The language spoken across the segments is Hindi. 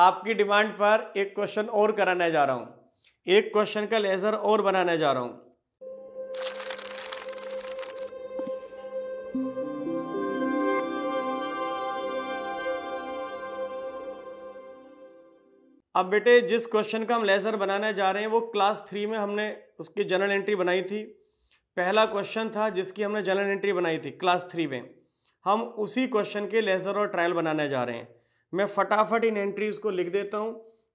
आपकी डिमांड पर एक क्वेश्चन और कराने जा रहा हूँ एक क्वेश्चन का लेज़र और बनाने जा रहा हूँ अब बेटे जिस क्वेश्चन का हम लेज़र बनाने जा रहे हैं वो क्लास थ्री में हमने उसकी जनरल एंट्री बनाई थी पहला क्वेश्चन था जिसकी हमने जनरल एंट्री बनाई थी क्लास थ्री में हम उसी क्वेश्चन के लेज़र और ट्रायल बनाने जा रहे हैं मैं फटाफट इन एंट्रीज़ को लिख देता हूँ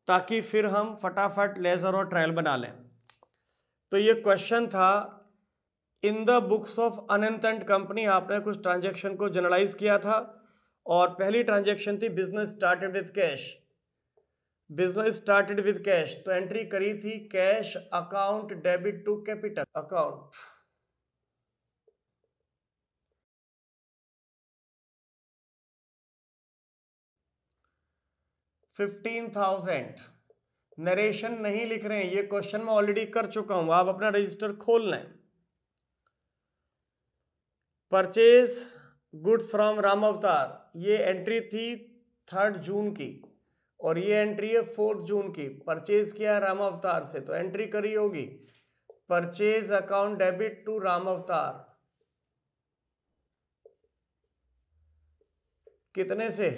ताकि फिर हम फटाफट लेज़र और ट्रायल बना लें तो ये क्वेश्चन था in the books of Anant and company आपने कुछ ट्रांजेक्शन को जनरलाइज किया था और पहली ट्रांजेक्शन थी business started with cash business started with cash तो एंट्री करी थी cash account debit to capital account fifteen thousand narration नहीं लिख रहे हैं ये क्वेश्चन मैं ऑलरेडी कर चुका हूं आप अपना रजिस्टर खोल लें परचेज गुड्स फ्रॉम राम अवतार ये एंट्री थी थर्ड जून की और ये एंट्री है फोर्थ जून की परचेज किया राम अवतार से तो एंट्री करी होगी purchase account debit to Ram Avtar कितने से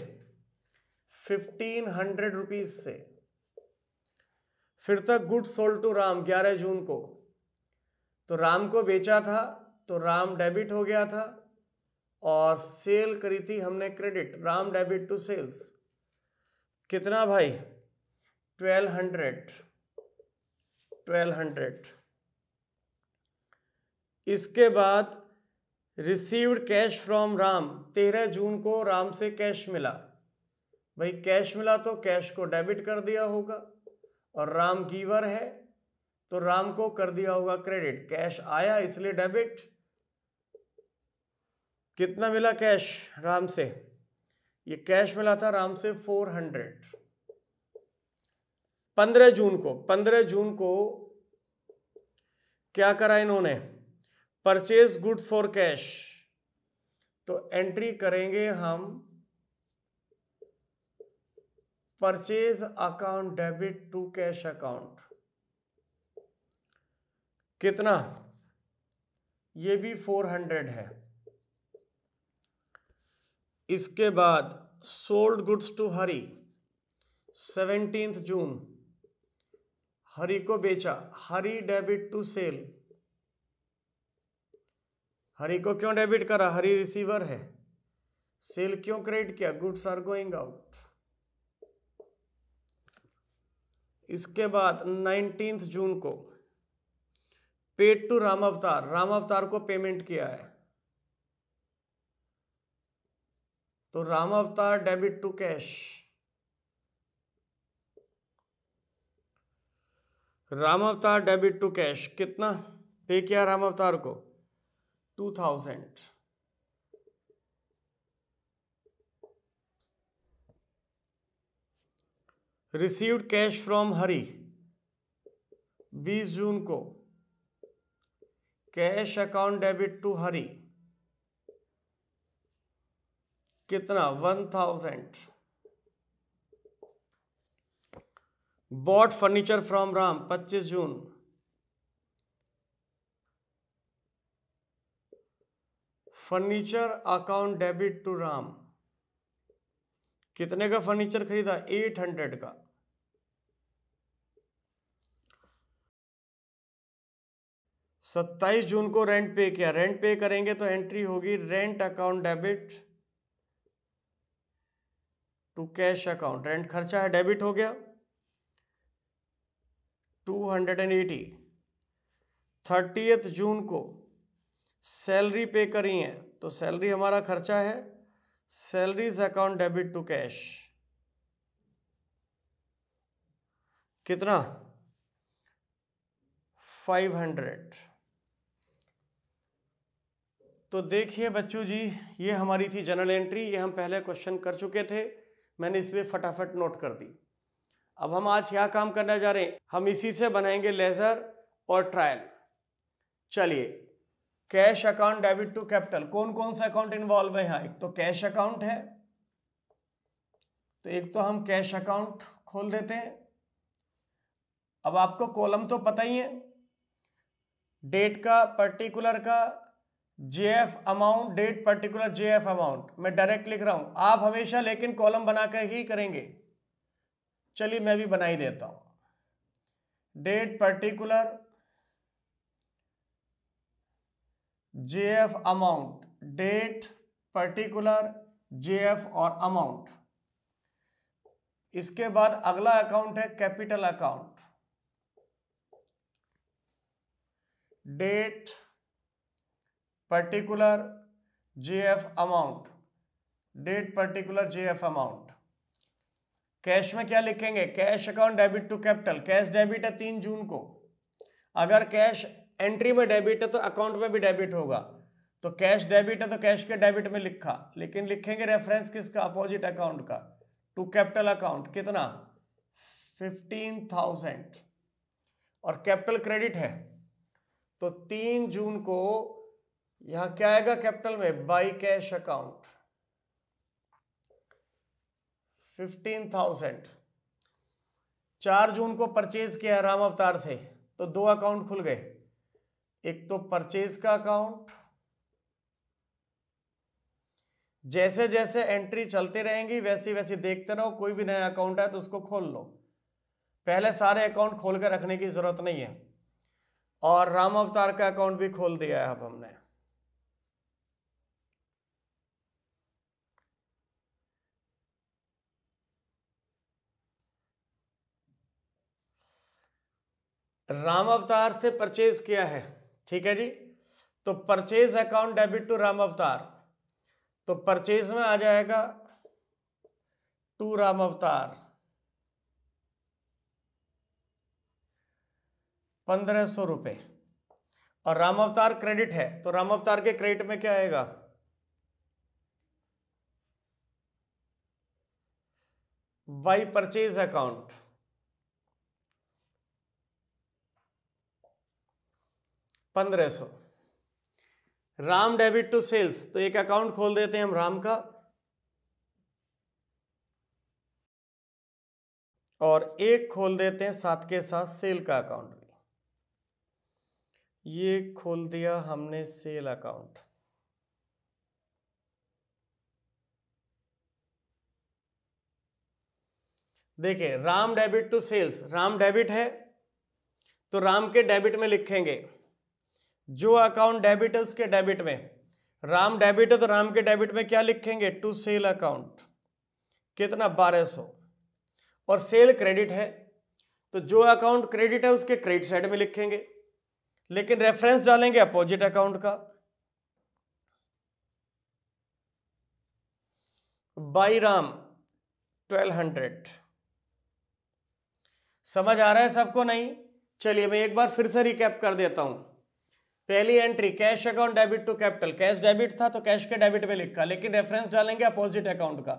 फिफ्टीन हंड्रेड रुपीज से फिर तक गुड सोल्ड टू राम ग्यारह जून को तो राम को बेचा था तो राम डेबिट हो गया था और सेल करी थी हमने credit Ram debit to sales कितना भाई ट्वेल्व हंड्रेड ट्वेल्व हंड्रेड इसके बाद रिसीव्ड कैश फ्रॉम राम तेरह जून को राम से कैश मिला भाई कैश मिला तो कैश को डेबिट कर दिया होगा और राम गीवर है तो राम को कर दिया होगा क्रेडिट कैश आया इसलिए डेबिट कितना मिला कैश राम से ये कैश मिला था राम से फोर हंड्रेड पंद्रह जून को पंद्रह जून को क्या करा इन्होंने परचेज गुड्स फॉर कैश तो एंट्री करेंगे हम purchase account debit to cash account कितना ये भी फोर हंड्रेड है इसके बाद sold goods to Hari seventeen June Hari को बेचा Hari debit to sale Hari को क्यों डेबिट करा हरी रिसीवर है सेल क्यों क्रेडिट किया गुड्स आर गोइंग आउट इसके बाद नाइनटीन जून को पेड टू राम अवतार राम अवतार को पेमेंट किया है तो Ram Avtar debit to cash Ram Avtar debit to cash कितना पे किया राम अवतार को two thousand received cash from Hari 20 June को cash account debit to Hari कितना one thousand bought furniture from Ram 25 June furniture account debit to Ram कितने का फर्नीचर खरीदा 800 का सत्ताईस जून को रेंट पे किया रेंट पे करेंगे तो एंट्री होगी rent account debit to cash account rent खर्चा है डेबिट हो गया two hundred and eighty thirty June को सैलरी पे करी है तो सैलरी हमारा खर्चा है salaries account debit to cash कितना फाइव हंड्रेड तो देखिए बच्चों जी ये हमारी थी जनरल एंट्री ये हम पहले क्वेश्चन कर चुके थे मैंने इसलिए फटाफट नोट कर दी अब हम आज क्या काम करने जा रहे हैं हम इसी से बनाएंगे लेज़र और ट्रायल चलिए cash account debit to capital कौन कौन सा अकाउंट इन्वॉल्व है यहाँ एक तो कैश अकाउंट है तो एक तो हम कैश अकाउंट खोल देते हैं अब आपको कॉलम तो पता ही है डेट का पर्टिकुलर का J F amount date particular J F amount मैं डायरेक्ट लिख रहा हूं आप हमेशा लेकिन कॉलम बनाकर ही करेंगे चलिए मैं भी बना ही देता हूं date particular J F amount date particular J F और अमाउंट इसके बाद अगला अकाउंट है capital account date J F amount date particular J F amount cash में क्या लिखेंगे cash account debit to capital cash debit है तीन जून को अगर कैश एंट्री में डेबिट है तो अकाउंट में भी डेबिट होगा तो कैश डेबिट है तो कैश के डेबिट में लिखा लेकिन लिखेंगे रेफरेंस किसका अपोजिट अकाउंट का टू कैपिटल अकाउंट कितना फिफ्टीन थाउजेंड और कैपिटल क्रेडिट है तो तीन जून को यहां क्या आएगा कैपिटल में by cash account fifteen thousand चार जून को परचेज किया राम अवतार से तो दो अकाउंट खुल गए एक तो परचेज का अकाउंट जैसे जैसे एंट्री चलते रहेंगी वैसी वैसी देखते रहो कोई भी नया अकाउंट है तो उसको खोल लो पहले सारे अकाउंट खोल कर रखने की ज़रूरत नहीं है और राम अवतार का अकाउंट भी खोल दिया है अब हमने राम अवतार से परचेज किया है ठीक है जी तो purchase account debit to Ram Avtar तो परचेज में आ जाएगा टू राम अवतार पंद्रह सौ रुपये और राम अवतार क्रेडिट है तो राम अवतार के क्रेडिट में क्या आएगा बाई परचेज अकाउंट पंद्रह सौ राम डेबिट टू सेल्स तो एक अकाउंट खोल देते हैं हम राम का और एक खोल देते हैं साथ के साथ सेल का अकाउंट भी ये खोल दिया हमने सेल अकाउंट देखिए Ram debit to sales Ram debit है तो राम के डेबिट में लिखेंगे जो अकाउंट डेबिट है उसके डेबिट में राम डेबिट है तो राम के डेबिट में क्या लिखेंगे टू सेल अकाउंट कितना बारह सौ और सेल क्रेडिट है तो जो अकाउंट क्रेडिट है उसके क्रेडिट साइड में लिखेंगे लेकिन रेफरेंस डालेंगे अपोजिट अकाउंट का बाई राम ट्वेल्व हंड्रेड समझ आ रहा है सबको नहीं चलिए मैं एक बार फिर से रिकैप कर देता हूं पहली entry cash account debit to capital cash debit था तो कैश के डेबिट में लिखा लेकिन रेफरेंस डालेंगे अपोजिट अकाउंट का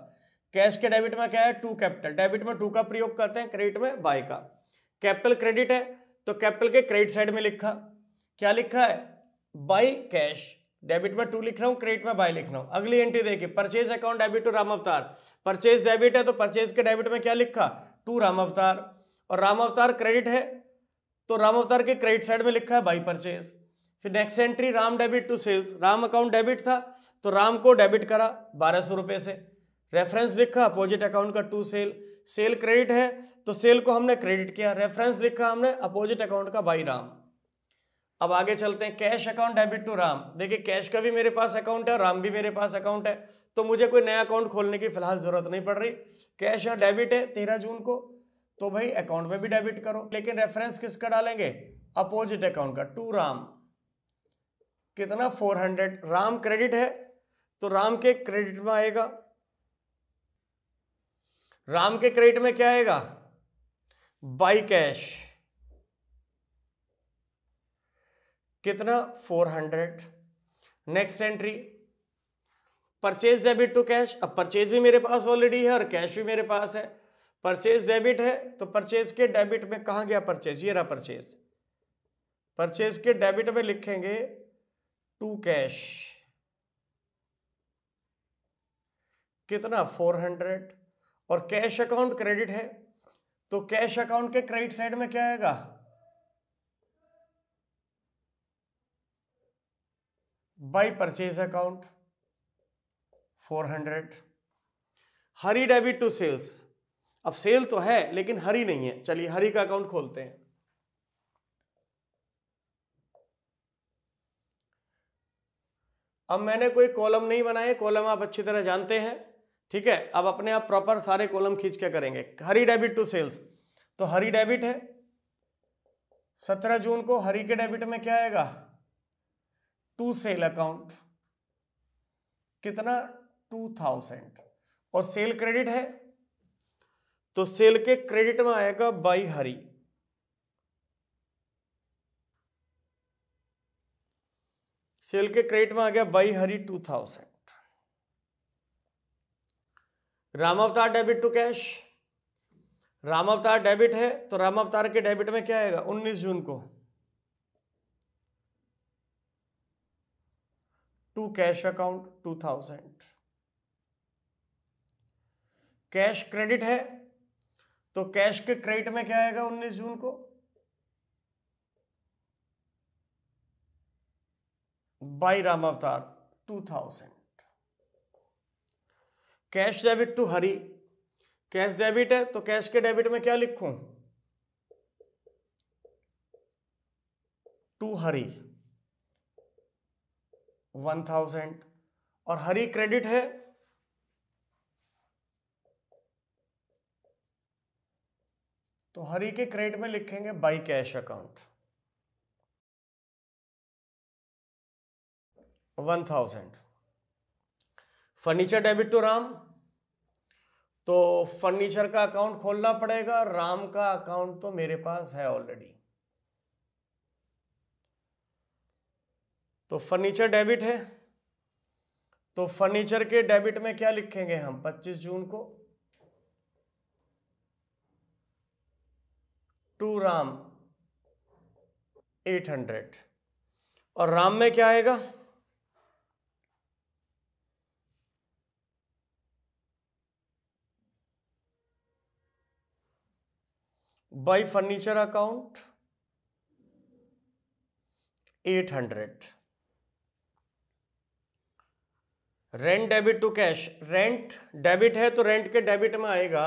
कैश के डेबिट में क्या है टू कैपिटल डेबिट में टू का प्रयोग करते हैं क्रेडिट में बाई का कैपिटल क्रेडिट है तो कैपिटल के क्रेडिट साइड में लिखा क्या लिखा है बाई कैश डेबिट में टू लिख रहा हूँ क्रेडिट में बाय लिख रहा हूँ अगली एंट्री देखिए purchase account debit to Ram Avtar purchase debit है तो परचेज के डेबिट में क्या लिखा टू राम अवतार और राम अवतार क्रेडिट है तो राम अवतार के क्रेडिट साइड में लिखा है बाई परचेज फिर next entry Ram debit to sales Ram account debit था तो राम को डेबिट करा बारह सौ रुपये से रेफरेंस लिखा अपोजिट अकाउंट का टू सेल सेल क्रेडिट है तो सेल को हमने क्रेडिट किया रेफरेंस लिखा हमने अपोजिट अकाउंट का बाई राम अब आगे चलते हैं cash account debit to Ram देखिए कैश का भी मेरे पास अकाउंट है और राम भी मेरे पास अकाउंट है तो मुझे कोई नया अकाउंट खोलने की फिलहाल ज़रूरत नहीं पड़ रही कैश या डेबिट है तेरह जून को तो भाई अकाउंट में भी डेबिट करो लेकिन रेफरेंस किसका डालेंगे अपोजिट अकाउंट का टू राम कितना फोर हंड्रेड राम क्रेडिट है तो राम के क्रेडिट में आएगा राम के क्रेडिट में क्या आएगा बाई कैश कितना four hundred next entry purchase debit to cash अब परचेज भी मेरे पास ऑलरेडी है और कैश भी मेरे पास है परचेज डेबिट है तो परचेज के डेबिट में कहा गया परचेज ये रहा परचेज परचेज के डेबिट में लिखेंगे टू कैश कितना फोर हंड्रेड और कैश अकाउंट क्रेडिट है तो कैश अकाउंट के क्रेडिट साइड में क्या आएगा by purchase account four hundred Hari debit to sales अब सेल तो है लेकिन हरी नहीं है चलिए हरी का अकाउंट खोलते हैं अब मैंने कोई कॉलम नहीं बनाए कॉलम आप अच्छी तरह जानते हैं ठीक है अब अपने आप प्रॉपर सारे कॉलम खींच के करेंगे हरी डेबिट टू सेल्स तो हरी डेबिट है सत्रह जून को हरी के डेबिट में क्या आएगा टू सेल अकाउंट कितना टू थाउजेंड और सेल क्रेडिट है तो सेल के क्रेडिट में आएगा बाई हरी सेल के क्रेडिट में आ गया by Hari two thousand Ram Avtar debit to cash Ram Avtar debit है तो राम अवतार के डेबिट में क्या आएगा उन्नीस जून को to cash account two thousand cash credit है तो कैश के क्रेडिट में क्या आएगा 19 जून को by Avtar to 2000. Cash debit to Hari cash debit है तो कैश के डेबिट में क्या लिखूं टू हरी वन थाउजेंड और हरी क्रेडिट है तो हरी के क्रेडिट में लिखेंगे by cash account one thousand furniture debit to Ram तो फर्नीचर का अकाउंट खोलना पड़ेगा राम का अकाउंट तो मेरे पास है ऑलरेडी तो फर्नीचर डेबिट है तो फर्नीचर के डेबिट में क्या लिखेंगे हम 25 जून को टू राम 800 और राम में क्या आएगा furniture account eight 800 rent debit to cash rent debit है तो रेंट के डेबिट में आएगा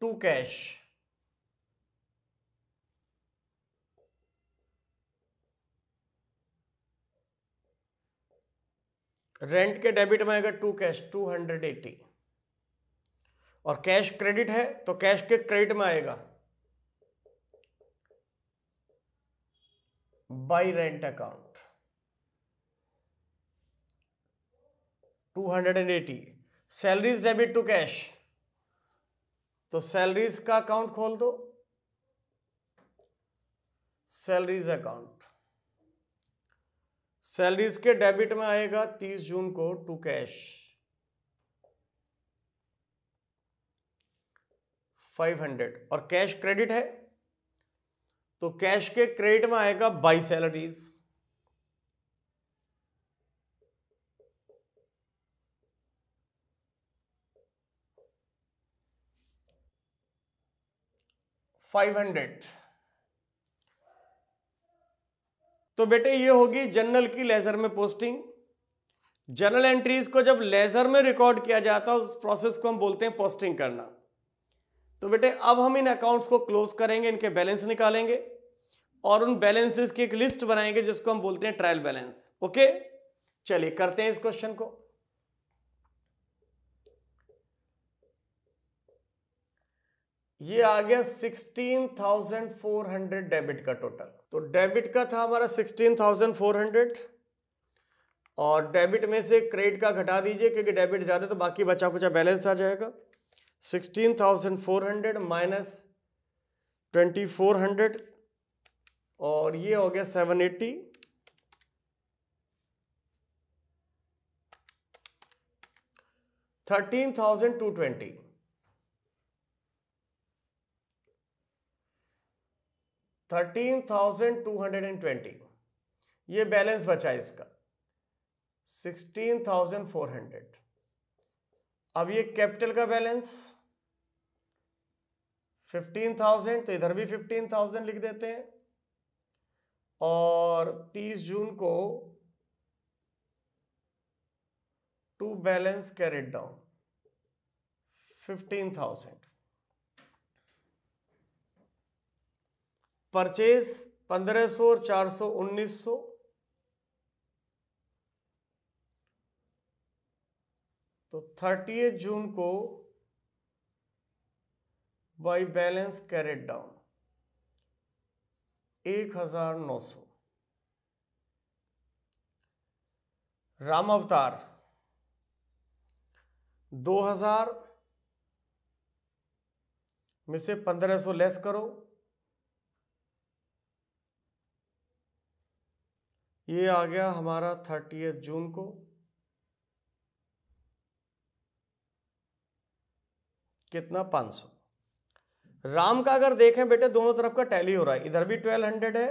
टू कैश रेंट के डेबिट में आएगा to cash two hundred eighty और कैश क्रेडिट है तो कैश के क्रेडिट में आएगा by rent account 280 salaries debit to cash तो सैलरीज का अकाउंट खोल दो सैलरीज अकाउंट सैलरीज के डेबिट में आएगा 30 जून को टू कैश फाइव हंड्रेड और कैश क्रेडिट है तो कैश के क्रेडिट में आएगा बाई सैलरीज फाइव हंड्रेड तो बेटे ये होगी जनरल की लेजर में पोस्टिंग जनरल एंट्रीज को जब लेजर में रिकॉर्ड किया जाता है उस प्रोसेस को हम बोलते हैं पोस्टिंग करना तो बेटे अब हम इन अकाउंट्स को क्लोज करेंगे इनके बैलेंस निकालेंगे और उन बैलेंसेस की एक लिस्ट बनाएंगे जिसको हम बोलते हैं ट्रायल बैलेंस ओके चलिए करते हैं इस क्वेश्चन को ये आ गया 16,400 डेबिट का टोटल तो डेबिट का था हमारा 16,400 और डेबिट में से क्रेडिट का घटा दीजिए क्योंकि डेबिट ज़्यादा तो बाकी बचा कुछ बैलेंस आ जाएगा sixteen thousand four hundred minus twenty four hundred और ये हो गया seven eighty thirteen thousand two twenty thirteen thousand two hundred and twenty ये बैलेंस बचा इसका सिक्सटीन थाउजेंड फोर हंड्रेड अब ये कैपिटल का बैलेंस फिफ्टीन थाउजेंड तो इधर भी फिफ्टीन थाउजेंड लिख देते हैं और तीस जून को to balance carried down fifteen thousand purchase पंद्रह सौ और चार सौ उन्नीस सौ तो थर्टी जून को बाई बैलेंस कैरेट डाउन एक हजार नौ सौ राम अवतार दो हजार में से पंद्रह सौ लेस करो ये आ गया हमारा थर्टी जून को कितना सौ राम का अगर देखें बेटे दोनों तरफ का टैली हो रहा है इधर भी ट्वेल्व हंड्रेड है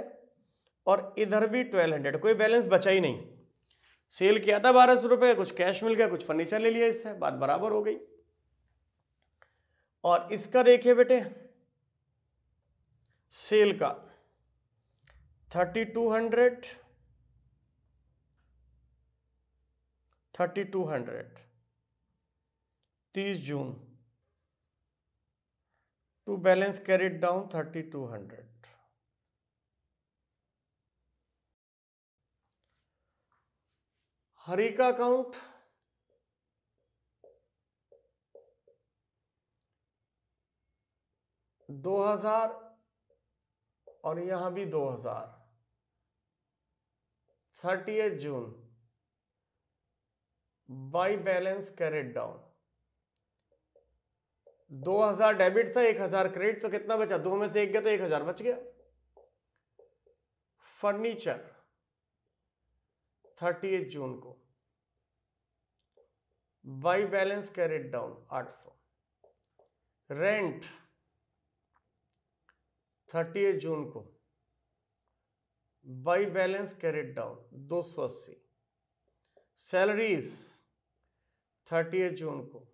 और इधर भी ट्वेल्व हंड्रेड कोई बैलेंस बचा ही नहीं सेल किया था बारह सौ रुपये कुछ कैश मिल गया कुछ फर्नीचर ले लिया इससे बात बराबर हो गई और इसका देखिए बेटे सेल का thirty two hundred thirty two hundred तीस June to balance carried down 3200 हरी का अकाउंट दो हजार और यहां भी दो हजार thirty June by balance carried down दो हजार डेबिट था एक हजार क्रेडिट तो कितना बचा दो में से एक गया तो एक हजार बच गया फर्नीचर थर्टी एट जून को बाई बैलेंस कैरिड डाउन आठ सौ रेंट थर्टी एट जून को बाई बैलेंस कैरिड डाउन दो सौ अस्सी सैलरीज थर्टी एट जून को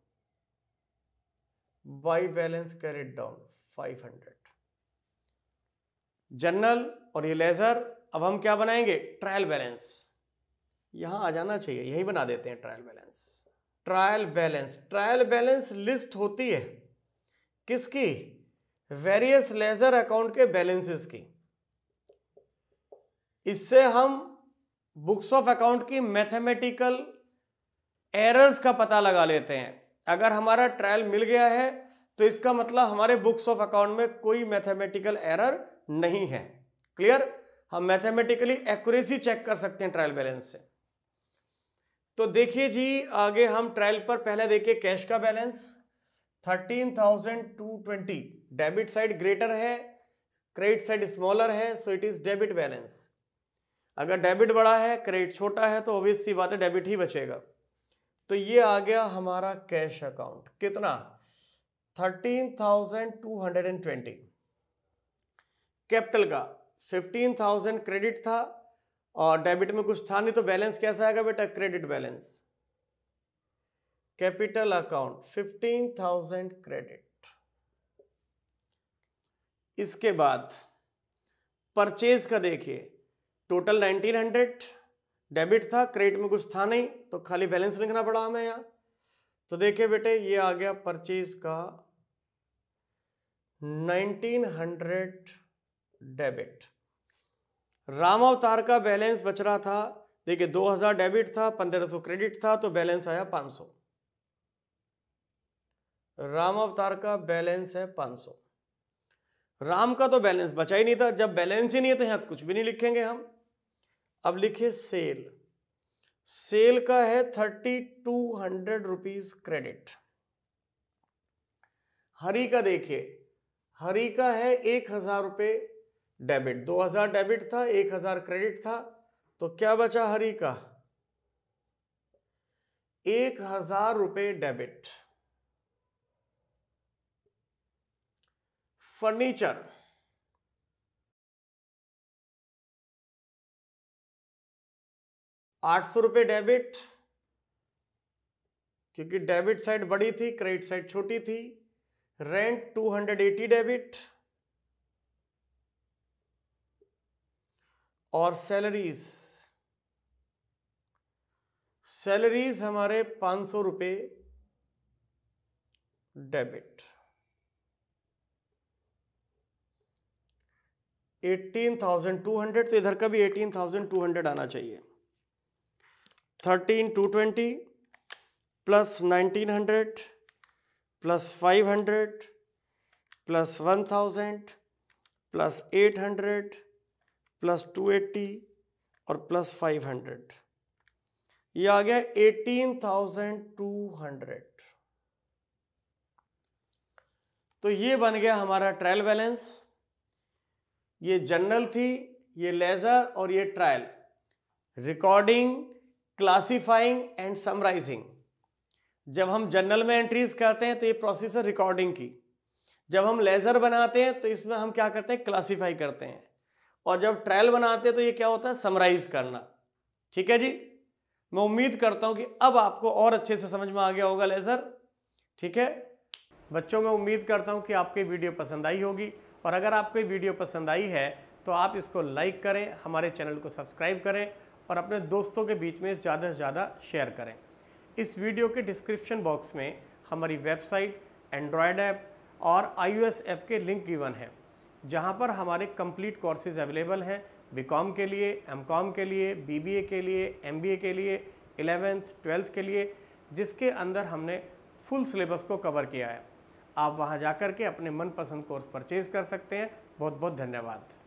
by balance carried down 500 journal और ये लेजर अब हम क्या बनाएंगे ट्रायल बैलेंस यहां आ जाना चाहिए यही बना देते हैं trial balance trial balance trial balance list होती है किसकी वेरियस लेजर अकाउंट के बैलेंसेस की इससे हम बुक्स ऑफ अकाउंट की मैथमेटिकल एरर्स का पता लगा लेते हैं अगर हमारा ट्रायल मिल गया है तो इसका मतलब हमारे बुक्स ऑफ अकाउंट में कोई मैथमेटिकल एरर नहीं है क्लियर हम मैथमेटिकली एक्यूरेसी चेक कर सकते हैं ट्रायल बैलेंस से तो देखिए जी आगे हम ट्रायल पर पहले देखे कैश का balance thirteen thousand two twenty debit side greater है क्रेडिट साइड स्मॉलर है so it is debit balance अगर डेबिट बड़ा है क्रेडिट छोटा है तो ओबियस सी बात है डेबिट ही बचेगा तो ये आ गया हमारा कैश अकाउंट कितना thirteen thousand two hundred and twenty capital का फिफ्टीन थाउजेंड क्रेडिट था और डेबिट में कुछ था नहीं तो बैलेंस कैसा आएगा बेटा credit balance capital account fifteen thousand credit इसके बाद परचेज का देखिए टोटल नाइनटीन हंड्रेड डेबिट था क्रेडिट में कुछ था नहीं तो खाली बैलेंस लिखना पड़ा हमें यहाँ तो देखिए बेटे ये आ गया परचेज का 1900 डेबिट राम अवतार का बैलेंस बच रहा था देखिए 2000 डेबिट था 1500 क्रेडिट था तो बैलेंस आया 500 राम अवतार का बैलेंस है 500 राम का तो बैलेंस बचा ही नहीं था जब बैलेंस ही नहीं है तो यहां कुछ भी नहीं लिखेंगे हम अब लिखिए सेल सेल का है thirty two hundred rupees credit Hari का देखिए हरी का है एक हजार रुपये डेबिट दो हजार डेबिट था एक हजार क्रेडिट था तो क्या बचा हरी का एक हजार रुपये डेबिट फर्नीचर आठ सौ रुपये डेबिट क्योंकि डेबिट साइड बड़ी थी क्रेडिट साइड छोटी थी rent two hundred eighty debit और सैलरीज सैलरीज हमारे पांच सौ रुपये debit eighteen thousand two hundred तो इधर का भी एटीन थाउजेंड टू हंड्रेड आना चाहिए thirteen two twenty plus nineteen hundred plus five hundred plus one thousand plus eight hundred plus two eighty और प्लस फाइव हंड्रेड ये आ गया एटीन थाउजेंड टू हंड्रेड तो ये बन गया हमारा ट्रायल बैलेंस ये जनरल थी ये लेज़र और ये trial recording classifying and summarising जब हम जर्नल में एंट्रीज करते हैं तो ये प्रोसेस है रिकॉर्डिंग की जब हम लेज़र बनाते हैं तो इसमें हम क्या करते हैं क्लासीफाई करते हैं और जब ट्रायल बनाते हैं तो ये क्या होता है समराइज करना ठीक है जी मैं उम्मीद करता हूँ कि अब आपको और अच्छे से समझ में आ गया होगा लेज़र ठीक है बच्चों मैं उम्मीद करता हूँ कि आपकी वीडियो पसंद आई होगी और अगर आपको वीडियो पसंद आई है तो आप इसको लाइक करें हमारे चैनल को सब्सक्राइब करें और अपने दोस्तों के बीच में ज़्यादा से ज़्यादा शेयर करें इस वीडियो के डिस्क्रिप्शन बॉक्स में हमारी वेबसाइट एंड्रॉयड ऐप और आईओएस ऐप के लिंक गिवन हैं जहाँ पर हमारे कंप्लीट कोर्सेज अवेलेबल हैं बीकॉम के लिए एमकॉम के लिए बीबीए के लिए एमबीए के लिए एलेवेंथ ट्वेल्थ के लिए जिसके अंदर हमने फुल सिलेबस को कवर किया है आप वहाँ जा कर के अपने मनपसंद कोर्स परचेज़ कर सकते हैं बहुत बहुत धन्यवाद